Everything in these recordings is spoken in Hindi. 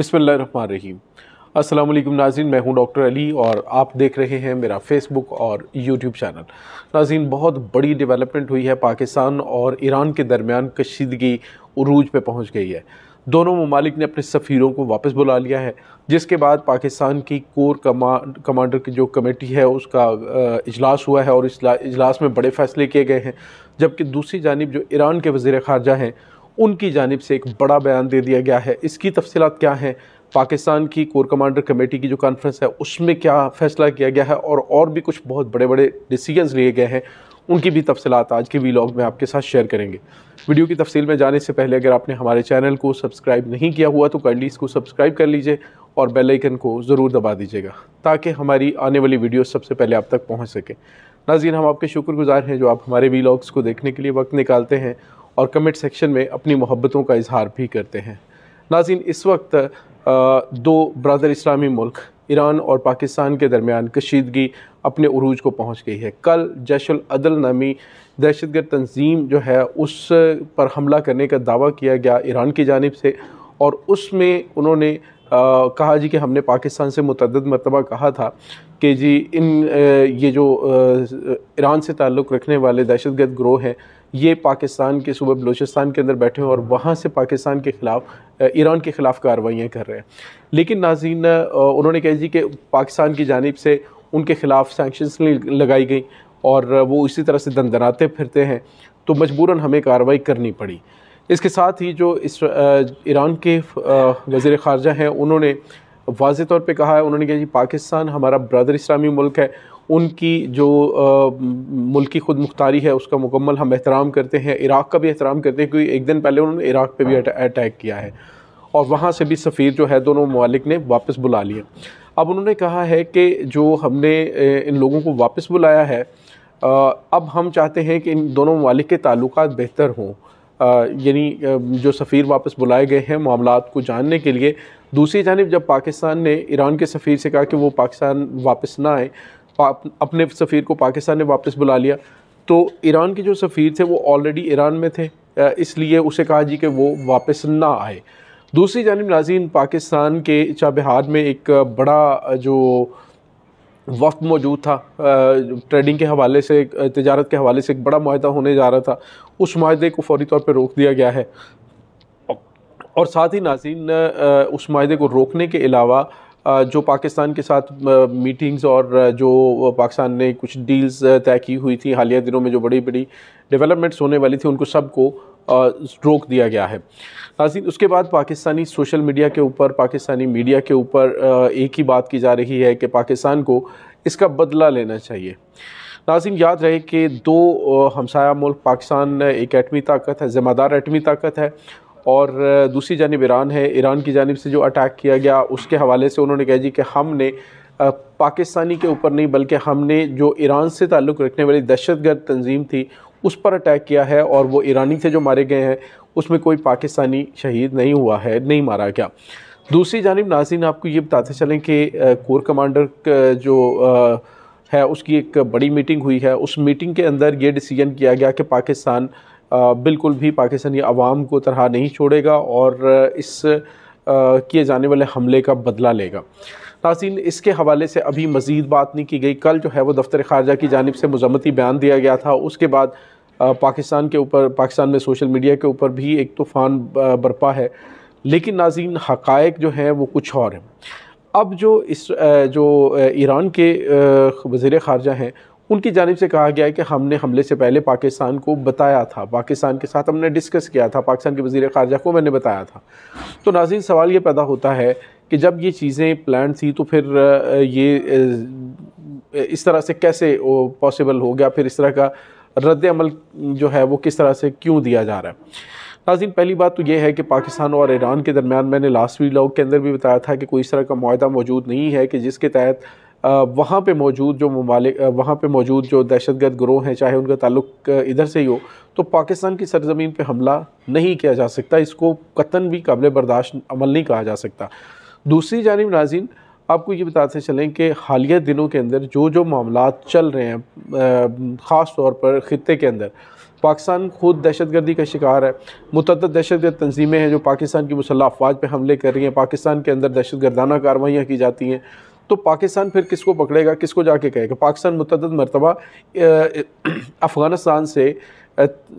बिसमीम असलम नाजीन मैं हूं डॉक्टर अली और आप देख रहे हैं मेरा फेसबुक और यूट्यूब चैनल नाजीन बहुत बड़ी डेवलपमेंट हुई है पाकिस्तान और ईरान के दरमियान कशीदगी उरूज पे पहुंच गई है दोनों ममालिक ने अपने सफ़ीरों को वापस बुला लिया है जिसके बाद पाकिस्तान की कोर कमा कमांडर की जो कमेटी है उसका इजलास हुआ है और इजलास में बड़े फ़ैसले किए गए हैं जबकि दूसरी जानब जो ईरान के वज़ी ख़ारजा हैं उनकी जानब से एक बड़ा बयान दे दिया गया है इसकी तफसीत क्या हैं पाकिस्तान की कोर कमांडर कमेटी की जो कॉन्फ्रेंस है उसमें क्या फैसला किया गया है और और भी कुछ बहुत बड़े बड़े डिसीजंस लिए गए हैं उनकी भी तफसलत आज के वीलॉग में आपके साथ शेयर करेंगे वीडियो की तफसील में जाने से पहले अगर आपने हमारे चैनल को सब्सक्राइब नहीं किया हुआ तो करली इसको सब्सक्राइब कर लीजिए और बेल आइकन को ज़रूर दबा दीजिएगा ताकि हमारी आने वाली वीडियो सबसे पहले आप तक पहुँच सके नाजीन हम आपके शुक्रगुजार हैं जो आप हमारे वीलॉग्स को देखने के लिए वक्त निकालते हैं और कमेंट सेक्शन में अपनी मोहब्बतों का इजहार भी करते हैं नाजिन इस वक्त दो बरदर इस्लामी मुल्क ईरान और पाकिस्तान के दरमियान कशीदगी अपने अरूज को पहुंच गई है कल जैशल अदल नामी दहशत गर्द तंजीम जो है उस पर हमला करने का दावा किया गया ईरान की जानब से और उसमें उन्होंने आ, कहा जी कि हमने पाकिस्तान से मुतद मरतबा कहा था कि जी इन ये जो ईरान से ताल्लुक़ रखने वाले दहशत गर्द ग्रोह हैं ये पाकिस्तान के सूबे बलूचिस्तान के अंदर बैठे हैं और वहाँ से पाकिस्तान के ख़िलाफ़ ईरान के ख़िलाफ़ कार्रवाइयाँ कर रहे हैं लेकिन नाजीन उन्होंने कह दी कि पाकिस्तान की जानब से उनके ख़िलाफ़ सेंक्शन लगाई गई और वो इसी तरह से दंदनाते फिरते हैं तो मजबूरन हमें कार्रवाई करनी पड़ी इसके साथ ही जो इस ईरान के वज़ी ख़ारजा हैं उन्होंने वाज तौर पर कहा है उन्होंने कहा कि पाकिस्तान हमारा ब्रदर इस्लामी मुल्क है उनकी जो मुल्की खुद मुख्तारी है उसका मुकम्मल हम एहतराम करते हैं इराक़ का भी एहतराम करते हैं क्योंकि एक दिन पहले उन्होंने इराक़ पे भी हाँ। अटैक किया है और वहाँ से भी सफ़ीर जो है दोनों ममालिक ने वापस बुला लिया अब उन्होंने कहा है कि जो हमने इन लोगों को वापस बुलाया है अब हम चाहते हैं कि इन दोनों ममालिक के ताल्लुक बेहतर हों यानी जो सफ़ीर वापस बुलाए गए हैं मामला को जानने के लिए दूसरी जानब जब पाकिस्तान ने ईरान के सफ़ीर से कहा कि वो पाकिस्तान वापस ना आए अपने सफ़ीर को पाकिस्तान ने वापस बुला लिया तो ईरान के जो सफ़ीर थे वो ऑलरेडी ईरान में थे इसलिए उसे कहा जी कि वो वापस ना आए दूसरी जानब नाजीन पाकिस्तान के चाबहार में एक बड़ा जो वक्त मौजूद था ट्रेडिंग के हवाले से तजारत के हवाले से एक बड़ा माहा होने जा रहा था उस माहे को फौरी तौर पर रोक दिया गया है और साथ ही नाजीन उस माहे को रोकने के अलावा जो पाकिस्तान के साथ मीटिंग्स और जो पाकिस्तान ने कुछ डील्स तय की हुई थी हालिया दिनों में जो बड़ी बड़ी डेवलपमेंट्स होने वाली थी उनको सबको रोक दिया गया है नाजिन उसके बाद पाकिस्तानी सोशल मीडिया के ऊपर पाकिस्तानी मीडिया के ऊपर एक ही बात की जा रही है कि पाकिस्तान को इसका बदला लेना चाहिए नाजिन याद रहे कि दो हमसाया मुल्क पाकिस्तान एक एटमी ताकत है ज़िम्मेदार एटमी ताकत है और दूसरी जानब ईरान है ईरान की जानब से जो अटैक किया गया उसके हवाले से उन्होंने कहा जी कि हमने पाकिस्तानी के ऊपर नहीं बल्कि हमने जो ईरान से ताल्लुक़ रखने वाली दहशतगर्द तंजीम थी उस पर अटैक किया है और वो ईरानी थे जो मारे गए हैं उसमें कोई पाकिस्तानी शहीद नहीं हुआ है नहीं मारा गया दूसरी जानब नाजीन आपको ये बताते चलें कि कोर कमांडर जो है उसकी एक बड़ी मीटिंग हुई है उस मीटिंग के अंदर ये डिसीजन किया गया कि पाकिस्तान बिल्कुल भी पाकिस्तानी आवाम को तरह नहीं छोड़ेगा और इस किए जाने वाले हमले का बदला लेगा नाजीन इसके हवाले से अभी मज़ीद बात नहीं की गई कल जो है वो दफ्तर खारजा की जानब से मजम्मती बयान दिया गया था उसके बाद पाकिस्तान के ऊपर पाकिस्तान में सोशल मीडिया के ऊपर भी एक तूफ़ान बरपा है लेकिन नाजीन हकायक जो हैं वो कुछ और हैं अब जो इस जो ईरान के वजीर ख़ारजा हैं उनकी जानब से कहा गया है कि हमने हमले से पहले पाकिस्तान को बताया था पाकिस्तान के साथ हमने डिस्कस किया था पाकिस्तान के वजीर खारजा को मैंने बताया था तो नाजीन सवाल ये पैदा होता है कि जब ये चीज़ें प्लान थी तो फिर ये इस तरह से कैसे पॉसिबल हो गया फिर इस तरह का रद्द अमल जो है वो किस तरह से क्यों दिया जा रहा है नाजिन पहली बात तो ये है कि पाकिस्तान और ईरान के दरमियान मैंने लास्ट वीलॉग के अंदर भी बताया था कि कोई इस तरह का माह मौजूद नहीं है कि जिसके तहत वहाँ पे मौजूद जो ममालिक वहाँ पे मौजूद जो दहशत गर्द ग्रोह हैं चाहे उनका ताल्लुक इधर से ही हो तो पाकिस्तान की सरजमीन पे हमला नहीं किया जा सकता इसको कतन भी काबिल बर्दाश्त अमल नहीं कहा जा सकता दूसरी जानब नाजिन आपको ये बताते चलें कि हालिया दिनों के अंदर जो जो मामला चल रहे हैं ख़ास तौर पर ख़त्े के अंदर पाकिस्तान खुद दहशत गर्दी का शिकार है मतद दहशत गर्द हैं जो पाकिस्तान की मुसल्ह अफवाज पर हमले कर रही हैं पाकिस्तान के अंदर दहशत गर्दाना कार्रवाइयाँ की जाती हैं तो पाकिस्तान फिर किसको पकड़ेगा किसको जाके कहेगा पाकिस्तान मतद मरतबा अफ़गानिस्तान से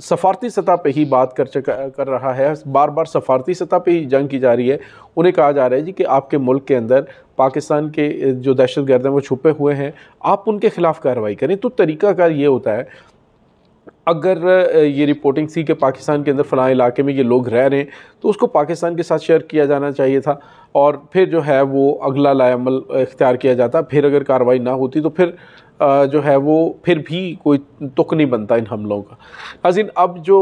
सफारती सतह पे ही बात कर चुका कर रहा है बार बार सफारती सतह पे ही जंग की जा रही है उन्हें कहा जा रहा है जी कि आपके मुल्क के अंदर पाकिस्तान के जो दहशत गर्द हैं वो छुपे हुए हैं आप उनके ख़िलाफ़ कार्रवाई करें तो तरीक़ाकार ये होता है अगर ये रिपोर्टिंग थी कि पाकिस्तान के अंदर फ़लाँ इलाके में ये लोग रह रहे हैं तो उसको पाकिस्तान के साथ शेयर किया जाना चाहिए था और फिर जो है वो अगला लायामल इख्तियार किया जाता फिर अगर कार्रवाई ना होती तो फिर जो है वो फिर भी कोई तुक नहीं बनता इन हमलों का नाजिन अब जो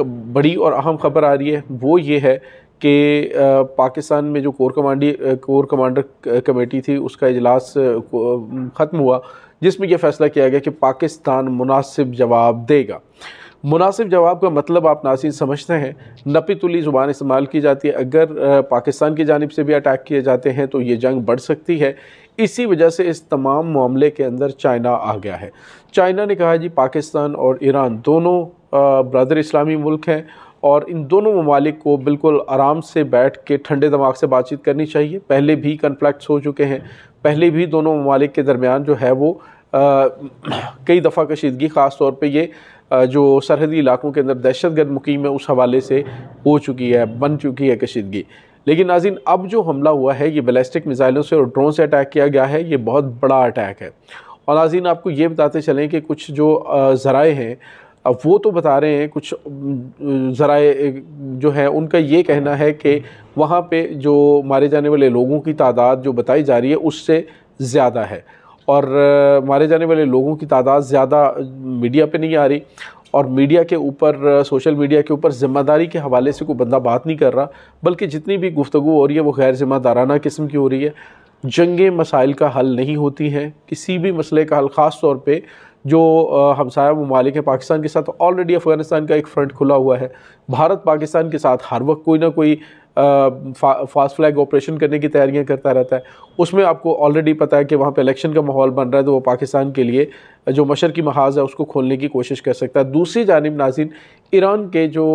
बड़ी और अहम खबर आ रही है वो ये है कि पाकिस्तान में जो कोर कमांडी कोर कमांडर कमेटी थी उसका इजलास ख़त्म हुआ जिसमें यह फैसला किया गया कि पाकिस्तान मुनासिब जवाब देगा मुनासिब जवाब का मतलब आप नासिर समझते हैं नपी तुली ज़ुबान इस्तेमाल की जाती है अगर पाकिस्तान की जानब से भी अटैक किए जाते हैं तो ये जंग बढ़ सकती है इसी वजह से इस तमाम मामले के अंदर चाइना आ गया है चाइना ने कहा जी पाकिस्तान और ईरान दोनों ब्रदर इस्लामी मुल्क हैं और इन दोनों ममालिक को बिल्कुल आराम से बैठ के ठंडे दिमाग से बातचीत करनी चाहिए पहले भी कन्फ्लैक्ट्स हो चुके हैं पहले भी दोनों ममालिक के दरमियान जो है वो आ, कई दफ़ा कशीदगी ख़ास तौर पर ये जो सरहदी इलाकों के अंदर दहशत गर्द मुकीम है उस हवाले से हो चुकी है बन चुकी है कशीदगी लेकिन नाजिन अब जो हमला हुआ है ये बैलिस्टिक मिसाइलों से और ड्रोन से अटैक किया गया है ये बहुत बड़ा अटैक है और नाजिन आपको ये बताते चलें कि कुछ जो ज़राए हैं अब वो तो बता रहे हैं कुछ ज़राए जो है उनका ये कहना है कि वहाँ पे जो मारे जाने वाले लोगों की तादाद जो बताई जा रही है उससे ज़्यादा है और मारे जाने वाले लोगों की तादाद ज़्यादा मीडिया पे नहीं आ रही और मीडिया के ऊपर सोशल मीडिया के ऊपर ज़िम्मेदारी के हवाले से कोई बंदा बात नहीं कर रहा बल्कि जितनी भी गुफ्तु हो रही है वो गैर ज़िम्मेदाराना किस्म की हो रही है जंगे मसाइल का हल नहीं होती हैं किसी भी मसले का हल ख़ास तौर पर जो हमसाया ममालिक हैं पाकिस्तान के साथ ऑलरेडी तो अफ़गानिस्तान का एक फ्रंट खुला हुआ है भारत पाकिस्तान के साथ हर वक्त कोई ना कोई फा, फास्ट फ्लैग ऑपरेशन करने की तैयारियां करता रहता है उसमें आपको ऑलरेडी पता है कि वहाँ पे इलेक्शन का माहौल बन रहा है तो वो पाकिस्तान के लिए जो मशर की महाज है उसको खोलने की कोशिश कर सकता है दूसरी जानब नाजिन ईरान के जो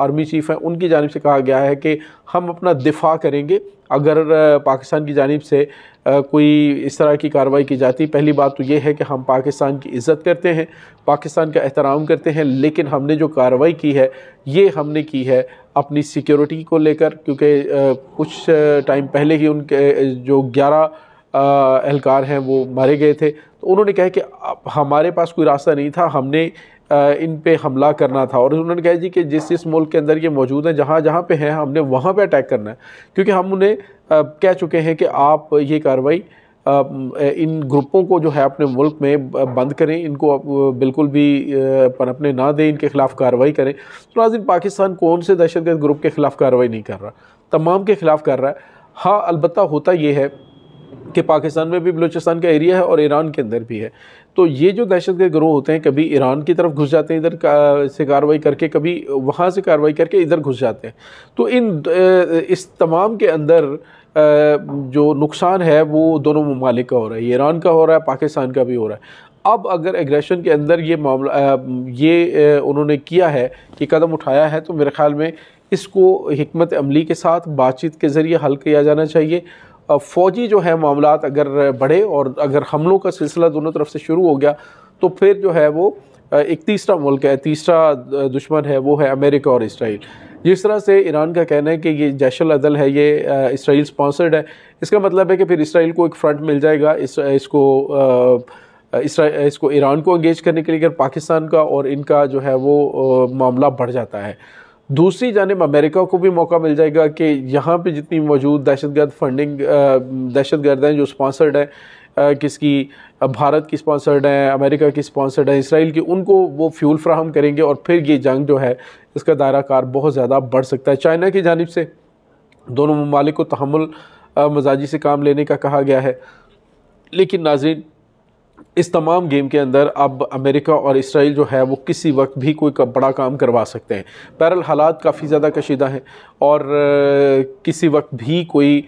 आर्मी चीफ़ हैं उनकी जानब से कहा गया है कि हम अपना दिफा करेंगे अगर पाकिस्तान की जानब से कोई इस तरह की कार्रवाई की जाती पहली बात तो ये है कि हम पाकिस्तान की इज़्ज़त करते हैं पाकिस्तान का एहतराम करते हैं लेकिन हमने जो कार्रवाई की है ये हमने की है अपनी सिक्योरिटी को लेकर क्योंकि कुछ टाइम पहले ही उनके जो ग्यारह एहलकार हैं वो मारे गए थे तो उन्होंने कहा कि हमारे पास कोई रास्ता नहीं था हमने इन पे हमला करना था और उन्होंने कहा जी कि जिस जिस मुल्क के अंदर ये मौजूद हैं जहाँ जहाँ पे हैं हमने वहाँ पे अटैक करना है क्योंकि हम उन्हें कह चुके हैं कि आप ये कार्रवाई इन ग्रुपों को जो है अपने मुल्क में बंद करें इनको बिल्कुल भी पनपने ना दें इनके खिलाफ कार्रवाई करें तो नाजिन पाकिस्तान कौन से दहशतगर्द ग्रुप के खिलाफ कार्रवाई नहीं कर रहा तमाम के खिलाफ कर रहा है हाँ अलबत् होता ये है कि पाकिस्तान में भी बलूचिस्तान का एरिया है और ईरान के अंदर भी है तो ये जो दहशतगर्द ग्रोह होते हैं कभी ईरान की तरफ घुस जाते हैं इधर का, से कार्रवाई करके कभी वहाँ से कार्रवाई करके इधर घुस जाते हैं तो इन इस तमाम के अंदर जो नुकसान है वो दोनों ममालिक का हो रहा है ईरान का हो रहा है पाकिस्तान का भी हो रहा है अब अगर एग्रेशन के अंदर ये मामला ये उन्होंने किया है कि कदम उठाया है तो मेरे ख्याल में इसको हमत अमली के साथ बातचीत के ज़रिए हल किया जाना चाहिए फ़ौजी जो है मामला अगर बढ़े और अगर हमलों का सिलसिला दोनों तरफ से शुरू हो गया तो फिर जो है वो एक तीसरा मुल्क है तीसरा दुश्मन है वो है अमेरिका और इसराइल जिस तरह से ईरान का कहना है कि ये जैश अदल है ये इसराइल स्पॉन्सर्ड है इसका मतलब है कि फिर इसराइल को एक फ्रंट मिल जाएगा इस, इसको इसरा इसको ईरान को एंगेज करने के लिए अगर पाकिस्तान का और इनका जो है वो मामला बढ़ जाता है दूसरी जानब अमेरिका को भी मौका मिल जाएगा कि यहाँ पे जितनी मौजूद दहशतगर्द फंडिंग दहशत गर्द हैं जो स्पॉन्सर्ड है किसकी भारत की स्पॉन्सर्ड हैं अमेरिका की स्पॉन्सर्ड हैं इसराइल की उनको वो फ्यूल फ्राहम करेंगे और फिर ये जंग जो है इसका दायरा कार बहुत ज़्यादा बढ़ सकता है चाइना की जानब से दोनों ममालिक को तहमुल मजाजी से काम लेने का कहा गया है लेकिन नाजिन इस तमाम गेम के अंदर अब अमेरिका और इसराइल जो है वो किसी वक्त भी कोई का बड़ा काम करवा सकते हैं पैरल हालात काफ़ी ज़्यादा कशीदा हैं और किसी वक्त भी कोई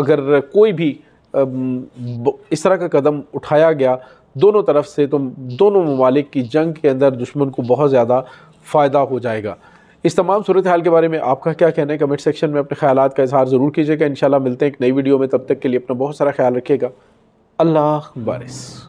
अगर कोई भी इस तरह का कदम उठाया गया दोनों तरफ से तो दोनों ममालिक की जंग के अंदर दुश्मन को बहुत ज़्यादा फ़ायदा हो जाएगा इस तमाम सूरत हाल के बारे में आपका क्या कहना है कमेंट सेक्शन में अपने ख्याल का इजहार ज़रूर कीजिएगा इन मिलते हैं एक नई वीडियो में तब तक के लिए अपना बहुत सारा ख्याल रखिएगा अल्लाह बारिस